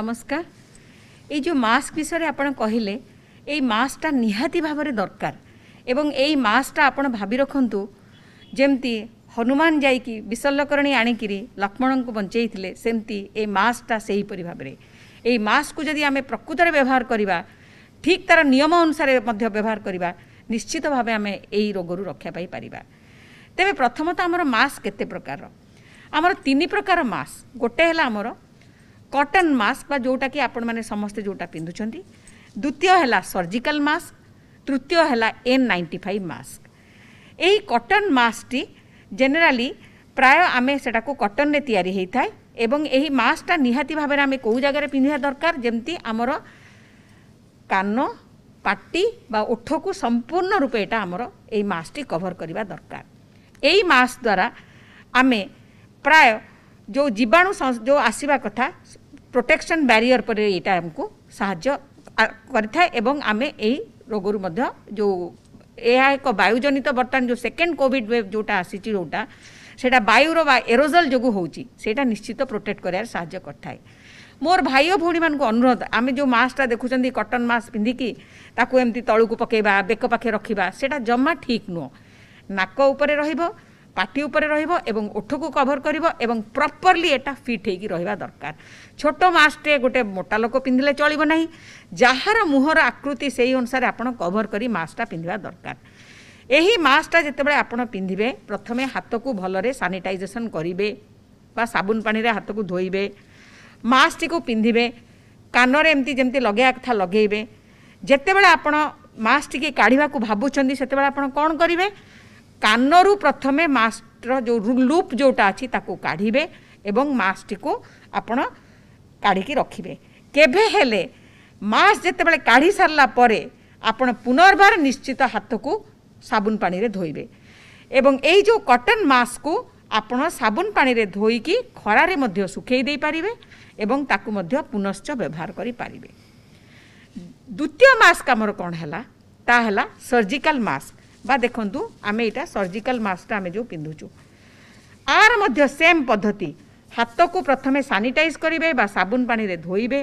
নমস্কার এই যে মাস্ক বিষয়ে আপনার কহিলে এই মাস্কটা নিহাতি ভাবে দরকার এবং এই মাস্কটা আপনার ভাবি রাখতু যেমতি হনুমান যাইকি বিশল্যকরণী আনিকি লক্ষ্মণকে বঞ্চাইলে সেমতি এই মাস্কটা সেইপরি ভাবে এই মাস্কু যদি আমি প্রকৃতরে ব্যবহার করা ঠিক তার নিয়ম অনুসারে মধ্য ব্যবহার করা নিশ্চিত ভাবে আমি এই রোগর রক্ষা পাইপারিবা তেমনি প্রথমত আমার মাস্ক কেতে প্রকার আমার তিন প্রকার মাস্ক গোটে হল আমার কটন মাস্ক বা ଯେଉଁଟାକି ଆପଣମାନେ ସମସ୍ତେ ଯେଉଁଟା ପିନ୍ଧୁଛନ୍ତି ଦ୍ୱିତୀୟ ହେଲା ସର୍ଜିକାଲ ମାସ୍କ ତୃତୀୟ ହେଲା ଏନ୍ ନାଇଣ୍ଟି ଫାଇଭ୍ ମାସ୍କ ଏହି କଟନ୍ ମାସ୍କଟି ଜେନେରାଲି ପ୍ରାୟ ଆମେ ସେଟାକୁ କଟନ୍ରେ ତିଆରି ହୋଇଥାଏ ଏବଂ ଏହି ମାସ୍କଟା ନିହାତି ଭାବରେ ଆମେ କେଉଁ ଜାଗାରେ ପିନ୍ଧିବା ଦରକାର ଯେମିତି ଆମର କାନ ପାଟି ବା ଓଠକୁ ସମ୍ପୂର୍ଣ୍ଣ ରୂପେ ଏଇଟା ଆମର ଏହି ମାସ୍କଟି କଭର କରିବା ଦରକାର ଏହି ମାସ୍କ ଦ୍ୱାରା ଆମେ ପ୍ରାୟ ଯେଉଁ ଜୀବାଣୁ ଯେଉଁ ଆସିବା କଥା ପ୍ରୋଟେକ୍ସନ୍ ବ୍ୟାରିୟର୍ ପରେ ଏଇଟା ଆମକୁ ସାହାଯ୍ୟ କରିଥାଏ ଏବଂ ଆମେ ଏଇ ରୋଗରୁ ମଧ୍ୟ ଯେଉଁ ଏହା ଏକ ବାୟୁଜନିତ ବର୍ତ୍ତମାନ ଯେଉଁ ସେକେଣ୍ଡ କୋଭିଡ଼ ୱେଭ୍ ଯେଉଁଟା ଆସିଛି ଯେଉଁଟା ସେଇଟା ବାୟୁର ବା ଏରୋଜଲ୍ ଯୋଗୁଁ ହେଉଛି ସେଇଟା ନିଶ୍ଚିତ ପ୍ରୋଟେକ୍ଟ କରିବାରେ ସାହାଯ୍ୟ କରିଥାଏ ମୋର ଭାଇ ଓ ଭଉଣୀମାନଙ୍କୁ ଅନୁରୋଧ ଆମେ ଯେଉଁ ମାସ୍କଟା ଦେଖୁଛନ୍ତି କଟନ୍ ମାସ୍କ ପିନ୍ଧିକି ତାକୁ ଏମିତି ତଳକୁ ପକାଇବା ବେକ ପାଖେ ରଖିବା ସେଇଟା ଜମା ଠିକ୍ ନୁହଁ ନାକ ଉପରେ ରହିବ ପାଟି ଉପରେ ରହିବ ଏବଂ ଓଠକୁ କଭର କରିବ ଏବଂ ପ୍ରପର୍ଲି ଏଟା ଫିଟ୍ ହେଇକି ରହିବା ଦରକାର ଛୋଟ ମାସ୍କଟେ ଗୋଟେ ମୋଟା ଲୋକ ପିନ୍ଧିଲେ ଚଳିବ ନାହିଁ ଯାହାର ମୁହଁର ଆକୃତି ସେଇ ଅନୁସାରେ ଆପଣ କଭର କରି ମାସ୍କଟା ପିନ୍ଧିବା ଦରକାର ଏହି ମାସ୍କଟା ଯେତେବେଳେ ଆପଣ ପିନ୍ଧିବେ ପ୍ରଥମେ ହାତକୁ ଭଲରେ ସାନିଟାଇଜେସନ୍ କରିବେ ବା ସାବୁନ ପାଣିରେ ହାତକୁ ଧୋଇବେ ମାସ୍କଟିକୁ ପିନ୍ଧିବେ କାନରେ ଏମିତି ଯେମିତି ଲଗେଇବା କଥା ଲଗେଇବେ ଯେତେବେଳେ ଆପଣ ମାସ୍କଟିକି କାଢ଼ିବାକୁ ଭାବୁଛନ୍ତି ସେତେବେଳେ ଆପଣ କ'ଣ କରିବେ କାନରୁ ପ୍ରଥମେ ମାସ୍କର ଯେଉଁ ଲୁପ୍ ଯେଉଁଟା ଅଛି ତାକୁ କାଢ଼ିବେ ଏବଂ ମାସ୍କଟିକୁ ଆପଣ କାଢ଼ିକି ରଖିବେ କେବେ ହେଲେ ମାସ୍କ ଯେତେବେଳେ କାଢ଼ି ସାରିଲା ପରେ ଆପଣ ପୁନର୍ବାର ନିଶ୍ଚିତ ହାତକୁ ସାବୁନ ପାଣିରେ ଧୋଇବେ ଏବଂ ଏଇ ଯେଉଁ କଟନ୍ ମାସ୍କକୁ ଆପଣ ସାବୁନ ପାଣିରେ ଧୋଇକି ଖରାରେ ମଧ୍ୟ ଶୁଖାଇ ଦେଇପାରିବେ ଏବଂ ତାକୁ ମଧ୍ୟ ପୁନଶ୍ଚ ବ୍ୟବହାର କରିପାରିବେ ଦ୍ୱିତୀୟ ମାସ୍କ ଆମର କ'ଣ ହେଲା ତାହା ହେଲା ସର୍ଜିକାଲ ମାସ୍କ ବା ଦେଖନ୍ତୁ ଆମେ ଏଇଟା ସର୍ଜିକାଲ ମାସ୍କଟା ଆମେ ଯେଉଁ ପିନ୍ଧୁଛୁ ଆର ମଧ୍ୟ ସେମ୍ ପଦ୍ଧତି ହାତକୁ ପ୍ରଥମେ ସାନିଟାଇଜ୍ କରିବେ ବା ସାବୁନ ପାଣିରେ ଧୋଇବେ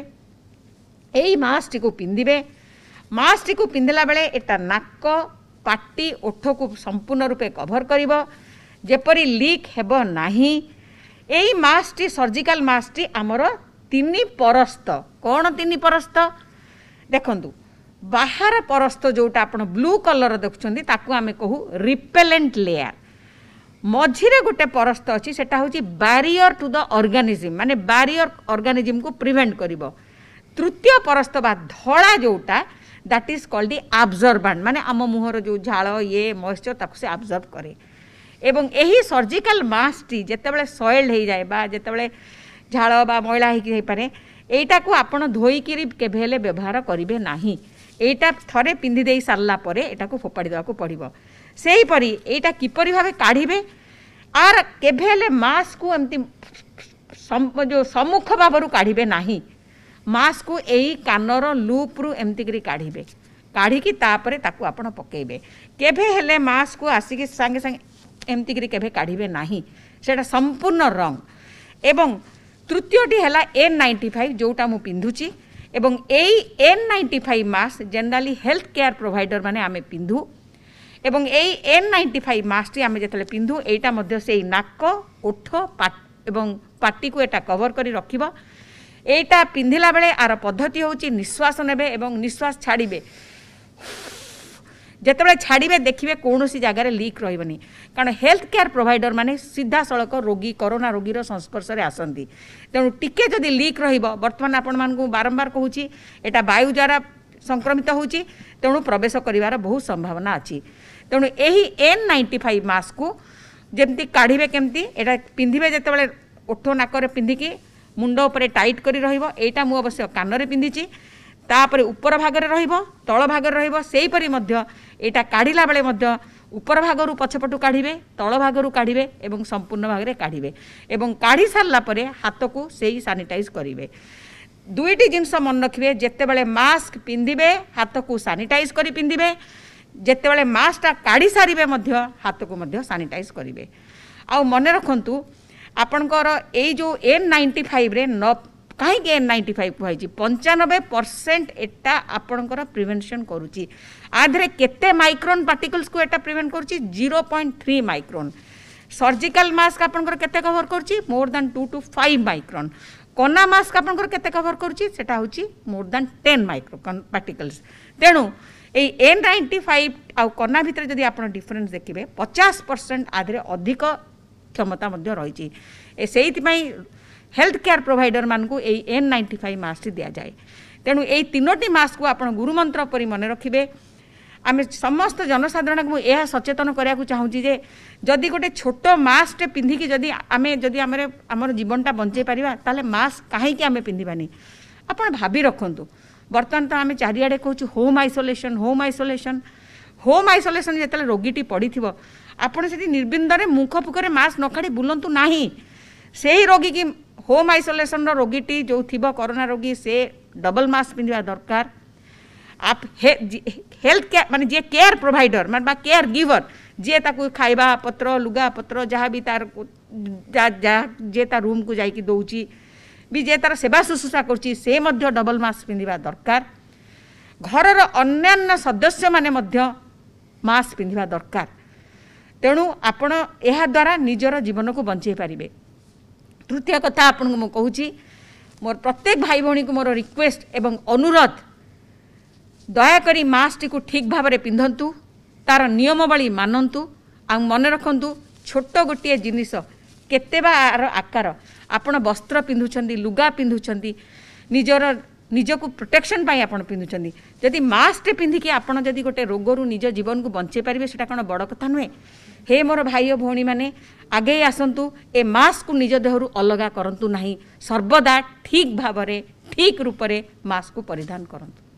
ଏଇ ମାସ୍କଟିକୁ ପିନ୍ଧିବେ ମାସ୍କଟିକୁ ପିନ୍ଧିଲା ବେଳେ ଏଟା ନାକ ପାଟି ଓଠକୁ ସମ୍ପୂର୍ଣ୍ଣ ରୂପେ କଭର୍ କରିବ ଯେପରି ଲିକ୍ ହେବ ନାହିଁ ଏଇ ମାସ୍କଟି ସର୍ଜିକାଲ ମାସ୍କଟି ଆମର ତିନି ପରସ୍ତ କ'ଣ ତିନି ପରସ୍ତ ଦେଖନ୍ତୁ ବାହାର ପରସ୍ତ ଯେଉଁଟା ଆପଣ ବ୍ଲୁ କଲର୍ ଦେଖୁଛନ୍ତି ତାକୁ ଆମେ କହୁ ରିପେଲେଣ୍ଟ ଲେୟାର ମଝିରେ ଗୋଟେ ପରସ୍ତ ଅଛି ସେଟା ହେଉଛି ବାରିୟର ଟୁ ଦ ଅର୍ଗାନିଜିମ୍ ମାନେ ବାରିୟର ଅର୍ଗାନିଜିମ୍କୁ ପ୍ରିଭେଣ୍ଟ କରିବ ତୃତୀୟ ପରସ୍ତ ବା ଧଳା ଯେଉଁଟା that is called the absorbent ମାନେ ଆମ ମୁହଁର ଯେଉଁ ଝାଳ ଇଏ ମଏଶ୍ଚର ତାକୁ ସେ ଆବଜର୍ଭ କରେ ଏବଂ ଏହି ସର୍ଜିକାଲ ମାସ୍କଟି ଯେତେବେଳେ ସଏଲ୍ଡ ହୋଇଯାଏ ବା ଯେତେବେଳେ ଝାଳ ବା ମଇଳା ହେଇକି ହେଇପାରେ ଏଇଟାକୁ ଆପଣ ଧୋଇକିରି କେବେ ହେଲେ ବ୍ୟବହାର କରିବେ ନାହିଁ ଏଇଟା ଥରେ ପିନ୍ଧି ଦେଇ ସାରିଲା ପରେ ଏଇଟାକୁ ଫୋପାଡ଼ି ଦେବାକୁ ପଡ଼ିବ ସେହିପରି ଏଇଟା କିପରି ଭାବେ କାଢ଼ିବେ ଆର୍ କେବେ ହେଲେ ମାସ୍କକୁ ଏମିତି ଯେଉଁ ସମ୍ମୁଖ ଭାବରୁ କାଢ଼ିବେ ନାହିଁ ମାସ୍କକୁ ଏଇ କାନର ଲୁପ୍ରୁ ଏମିତି କରି କାଢ଼ିବେ କାଢ଼ିକି ତାପରେ ତାକୁ ଆପଣ ପକାଇବେ କେବେ ହେଲେ ମାସ୍କକୁ ଆସିକି ସାଙ୍ଗେ ସାଙ୍ଗେ ଏମିତି କରି କେବେ କାଢ଼ିବେ ନାହିଁ ସେଇଟା ସମ୍ପୂର୍ଣ୍ଣ ରଙ୍ଗ ଏବଂ ତୃତୀୟଟି ହେଲା ଏନ୍ ନାଇଣ୍ଟି ଫାଇଭ୍ ଯେଉଁଟା ମୁଁ ପିନ୍ଧୁଛି এবং এই N ninety five mask generally health care provider মানে আমি পিন্ধু এবং এই এন নাইনটি ফাইভ মাস্কটি আমি যেতে পিন্ধু এইটা মধ্য সেই নাক ওঠ এবং পাটিকু এটা কভর করে রখিব এইটা পিঁধিলা বেড়ে আর পদ্ধতি হচ্ছে নিঃশ্বাস নেবে এবং নিঃশ্বাস ছাড়বে যেতবে ছাড়বে দেখবে কৌশি জায়গার লিক রহবনি কারণ হেলথ কেয়ার প্রোভাইডর মানে সিধাসলখ রোগী করোনা রোগীর সংস্পর্শে আসতে তেমন টিকে যদি লিক রহব বর্তমান আপনার বারম্বার কুচি এটা বায়ু দ্বারা সংক্রমিত হচ্ছে তেমন প্রবেশ করার বহু সম্ভাবনা আছে তেমন এই এন নাইন্টি ফাইভ মাস্ক যেমতি কাঢ়বে কেমতি এটা পিঁধবে যেতবে ওঠ নাকরে পিঁধিকি মুন্ড উপরে টাইট করে রহব এইটা মু অবশ্য কানরে পিঁধিছি তাপরে উপর ভাগরে রহব তল ভাগরে রহব সেইপরি মধ্য ଏଇଟା କାଢ଼ିଲା ବେଳେ ମଧ୍ୟ ଉପର ଭାଗରୁ ପଛପଟୁ କାଢ଼ିବେ ତଳ ଭାଗରୁ କାଢ଼ିବେ ଏବଂ ସମ୍ପୂର୍ଣ୍ଣ ଭାଗରେ କାଢ଼ିବେ ଏବଂ କାଢ଼ି ସାରିଲା ପରେ ହାତକୁ ସେଇ ସାନିଟାଇଜ୍ କରିବେ ଦୁଇଟି ଜିନିଷ ମନେ ରଖିବେ ଯେତେବେଳେ ମାସ୍କ ପିନ୍ଧିବେ ହାତକୁ ସାନିଟାଇଜ୍ କରି ପିନ୍ଧିବେ ଯେତେବେଳେ ମାସ୍କଟା କାଢ଼ି ସାରିବେ ମଧ୍ୟ ହାତକୁ ମଧ୍ୟ ସାନିଟାଇଜ୍ କରିବେ ଆଉ ମନେ ରଖନ୍ତୁ ଆପଣଙ୍କର ଏଇ ଯେଉଁ ଏନ୍ ନାଇଣ୍ଟି ଫାଇଭ୍ରେ କାହିଁକି ଏନ୍ ନାଇଣ୍ଟି ଫାଇଭ୍ କୁହାଯାଇଛି ପଞ୍ଚାନବେ ପରସେଣ୍ଟ ଏଟା ଆପଣଙ୍କର ପ୍ରିଭେନସନ୍ କରୁଛି ଆ କେତେ ମାଇକ୍ରୋନ୍ ପାର୍ଟିକଲ୍ସକୁ ଏଟା ପ୍ରିଭେଣ୍ଟ କରୁଛି zero point three micron surgical mask ଆପଣଙ୍କର କେତେ କଭର୍ କରୁଛି more than two two five micron କନା ମାସ୍କ ଆପଣଙ୍କର କେତେ କଭର୍ କରୁଛି ସେଟା ହେଉଛି more than ten micro particles ତେଣୁ ଏଇ ଏନ୍ এই এন নাইন্টি ফাইভ আনা ভিতরে যদি আপনার ডিফরেন্স দেখবে পচাশ পরসেন্ট আধে অধিক ক্ষমতা রয়েছে ସେଇଥିପାଇଁ ହେଲ୍ଥ କେୟାର ପ୍ରୋଭାଇଡ଼ରମାନଙ୍କୁ ଏଇ ଏନ୍ ନାଇଣ୍ଟି ଫାଇଭ୍ ମାସ୍କ ଦିଆଯାଏ ତେଣୁ ଏଇ ତିନୋଟି ମାସ୍କକୁ ଆପଣ ଗୁରୁମନ୍ତ୍ର ପରି ମନେ ରଖିବେ ଆମେ ସମସ୍ତ ଜନସାଧାରଣଙ୍କୁ ମୁଁ ଏହା ସଚେତନ କରିବାକୁ ଚାହୁଁଛି ଯେ ଯଦି ଗୋଟେ ଛୋଟ ମାସ୍କଟେ ପିନ୍ଧିକି ଯଦି ଆମେ ଯଦି ଆମର ଆମର ଜୀବନଟା ବଞ୍ଚାଇ ପାରିବା ତାହେଲେ ମାସ୍କ କାହିଁକି ଆମେ ପିନ୍ଧିବାନି ଆପଣ ଭାବି ରଖନ୍ତୁ ବର୍ତ୍ତମାନ ତ ଆମେ ଚାରିଆଡ଼େ କହୁଛୁ home isolation home isolation home isolation ଯେତେବେଳେ ରୋଗୀଟି ପଡ଼ିଥିବ ଆପଣ ସେଠି ନିର୍ବିନ୍ଦରେ ମୁଖ ଫୁକରେ ମାସ୍କ ନ କାଢ଼ି ବୁଲନ୍ତୁ ନାହିଁ ସେହି ରୋଗୀକି ହୋମ୍ ଆଇସୋଲେସନ୍ର ରୋଗୀଟି ଯେଉଁ ଥିବ କରୋନା ରୋଗୀ ସେ ଡବଲ୍ ମାସ୍କ ପିନ୍ଧିବା ଦରକାର आप हेल्थ केयर मान जी केयर प्रोभाइडर मान बा केयर गिवर जी ताकू खाଇବା ପତ୍ର ଲୁଗାପତ୍ର ଯାହା ବି ତାର ଯିଏ ତା ରୁମ୍କୁ ଯାଇକି ଦେଉଛି ବି ଯିଏ ତାର ସେବା ଶୁଶ୍ରୂଷା କରୁଛି ସେ ମଧ୍ୟ ଡବଲ୍ ମାସ୍କ ପିନ୍ଧିବା ଦରକାର ଘରର ଅନ୍ୟାନ୍ୟ ସଦସ୍ୟମାନେ ମଧ୍ୟ ମାସ୍କ ପିନ୍ଧିବା ଦରକାର ତେଣୁ ଆପଣ ଏହାଦ୍ୱାରା ନିଜର ଜୀବନକୁ ବଞ୍ଚେଇ ପାରିବେ ତୃତୀୟ କଥା ଆପଣଙ୍କୁ ମୁଁ କହୁଛି ମୋର ପ୍ରତ୍ୟେକ ଭାଇ ଭଉଣୀକୁ ମୋର ରିକ୍ୱେଷ୍ଟ ଏବଂ ଅନୁରୋଧ ଦୟାକରି ମାସ୍କଟିକୁ ଠିକ୍ ଭାବରେ ପିନ୍ଧନ୍ତୁ ତା'ର ନିୟମବଳୀ ମାନନ୍ତୁ ଆଉ ମନେ ରଖନ୍ତୁ ଛୋଟ ଗୋଟିଏ ଜିନିଷ କେତେ ବା ଆର ଆକାର ଆପଣ ବସ୍ତ୍ର ପିନ୍ଧୁଛନ୍ତି ଲୁଗା ପିନ୍ଧୁଛନ୍ତି ନିଜର ନିଜକୁ ପ୍ରୋଟେକ୍ସନ୍ ପାଇଁ ଆପଣ ପିନ୍ଧୁଛନ୍ତି ଯଦି ମାସ୍କଟେ ପିନ୍ଧିକି ଆପଣ ଯଦି ଗୋଟେ ରୋଗରୁ ନିଜ ଜୀବନକୁ ବଞ୍ଚେଇ ପାରିବେ ସେଇଟା କ'ଣ ବଡ଼ କଥା ନୁହେଁ ହେ ମୋର ଭାଇ ଓ ଭଉଣୀମାନେ ଆଗେଇ ଆସନ୍ତୁ ଏ ମାସ୍କକୁ ନିଜ ଦେହରୁ ଅଲଗା କରନ୍ତୁ ନାହିଁ ସର୍ବଦା ଠିକ୍ ଭାବରେ ଠିକ୍ ରୂପରେ ମାସ୍କକୁ ପରିଧାନ କରନ୍ତୁ